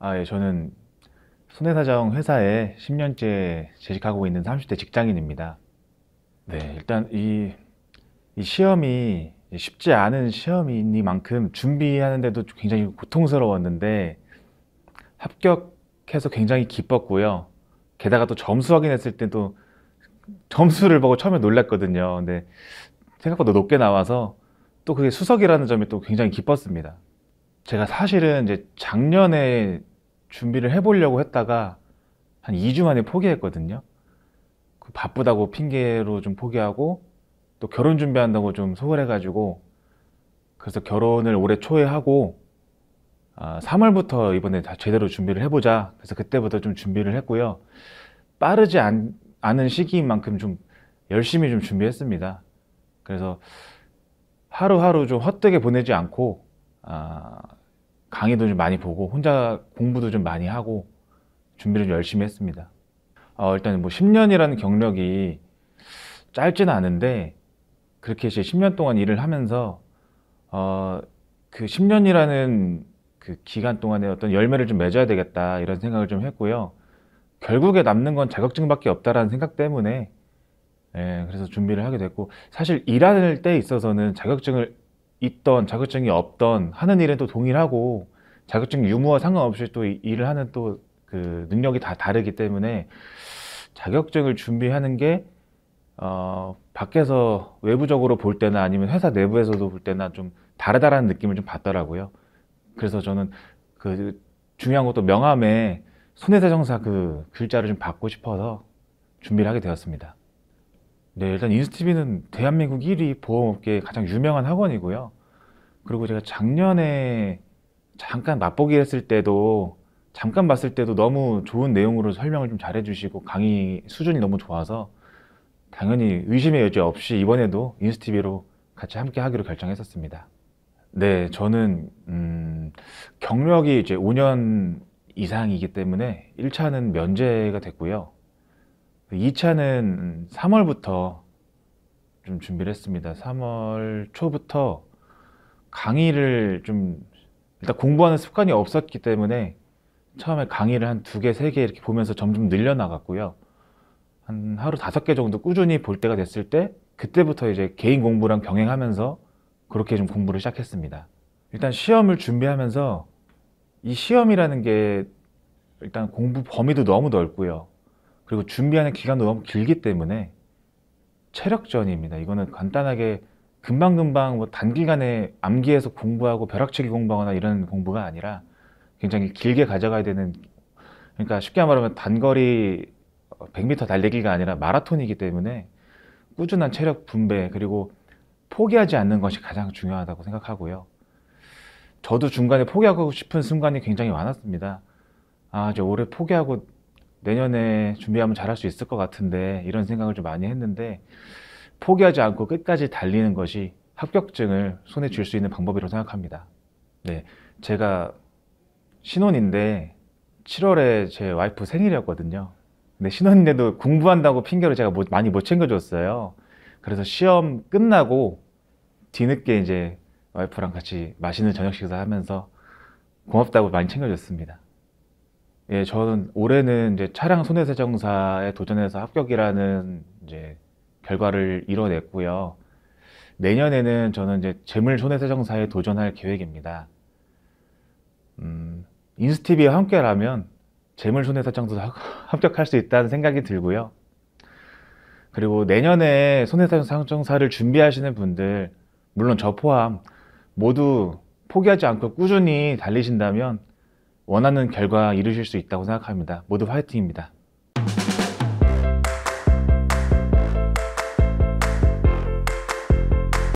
아, 예, 저는 손해사정 회사에 10년째 재직하고 있는 30대 직장인입니다. 네, 일단 이, 이 시험이 쉽지 않은 시험이니만큼 준비하는데도 굉장히 고통스러웠는데 합격해서 굉장히 기뻤고요. 게다가 또 점수 확인했을 때도 점수를 보고 처음에 놀랐거든요. 근데 생각보다 높게 나와서 또 그게 수석이라는 점이 또 굉장히 기뻤습니다. 제가 사실은 이제 작년에 준비를 해보려고 했다가 한 2주 만에 포기했거든요. 그 바쁘다고 핑계로 좀 포기하고 또 결혼 준비한다고 좀 소홀해가지고 그래서 결혼을 올해 초에 하고 아, 3월부터 이번에 다 제대로 준비를 해보자. 그래서 그때부터 좀 준비를 했고요. 빠르지 않, 않은 시기인 만큼 좀 열심히 좀 준비했습니다. 그래서 하루하루 좀 헛되게 보내지 않고 아, 강의도 좀 많이 보고 혼자 공부도 좀 많이 하고 준비를 좀 열심히 했습니다. 어, 일단 뭐 10년이라는 경력이 짧진 않은데 그렇게 이제 10년 동안 일을 하면서 어, 그 10년이라는 그 기간 동안에 어떤 열매를 좀 맺어야 되겠다 이런 생각을 좀 했고요. 결국에 남는 건 자격증밖에 없다라는 생각 때문에 예, 그래서 준비를 하게 됐고 사실 일할 때 있어서는 자격증을 있던 자격증이 없던 하는 일은 또 동일하고 자격증 유무와 상관없이 또 이, 일을 하는 또 그 능력이 다 다르기 때문에 자격증을 준비하는 게 어, 밖에서 외부적으로 볼 때나 아니면 회사 내부에서도 볼 때나 좀 다르다라는 느낌을 좀 받더라고요. 그래서 저는 그 중요한 것도 명함에 손해사정사그 글자를 좀 받고 싶어서 준비를 하게 되었습니다. 네, 일단 인스티비는 대한민국 1위 보험업계 가장 유명한 학원이고요. 그리고 제가 작년에 잠깐 맛보기 했을 때도 잠깐 봤을 때도 너무 좋은 내용으로 설명을 좀 잘해주시고 강의 수준이 너무 좋아서 당연히 의심의 여지 없이 이번에도 인스티비로 같이 함께 하기로 결정했었습니다. 네, 저는 음, 경력이 이제 5년 이상이기 때문에 1차는 면제가 됐고요. 2차는 3월부터 좀 준비를 했습니다. 3월 초부터 강의를 좀 일단 공부하는 습관이 없었기 때문에 처음에 강의를 한 두 개, 세 개 이렇게 보면서 점점 늘려나갔고요. 한 하루 다섯 개 정도 꾸준히 볼 때가 됐을 때 그때부터 이제 개인 공부랑 병행하면서 그렇게 좀 공부를 시작했습니다. 일단 시험을 준비하면서 이 시험이라는 게 일단 공부 범위도 너무 넓고요. 그리고 준비하는 기간도 너무 길기 때문에 체력전입니다. 이거는 간단하게 금방금방 뭐 단기간에 암기해서 공부하고 벼락치기 공부하거나 이런 공부가 아니라 굉장히 길게 가져가야 되는 그러니까 쉽게 말하면 단거리 100m 달리기가 아니라 마라톤이기 때문에 꾸준한 체력 분배 그리고 포기하지 않는 것이 가장 중요하다고 생각하고요. 저도 중간에 포기하고 싶은 순간이 굉장히 많았습니다. 아, 저 올해 포기하고 내년에 준비하면 잘할 수 있을 것 같은데 이런 생각을 좀 많이 했는데 포기하지 않고 끝까지 달리는 것이 합격증을 손에 쥘 수 있는 방법이라고 생각합니다. 네, 제가 신혼인데 7월에 제 와이프 생일이었거든요. 근데 신혼인데도 공부한다고 핑계로 제가 못, 뭐 많이 못 챙겨줬어요. 그래서 시험 끝나고 뒤늦게 이제 와이프랑 같이 맛있는 저녁 식사 하면서 고맙다고 많이 챙겨줬습니다. 예, 저는 올해는 이제 차량 손해세 정사에 도전해서 합격이라는 이제 결과를 이뤄냈고요. 내년에는 저는 이제 재물 손해세 정사에 도전할 계획입니다. 음, 인스티비와 함께라면 재물 손해세 정사 합격할 수 있다는 생각이 들고요. 그리고 내년에 손해세 정사를 준비하시는 분들, 물론 저 포함 모두 포기하지 않고 꾸준히 달리신다면 원하는 결과 이루실 수 있다고 생각합니다. 모두 화이팅입니다.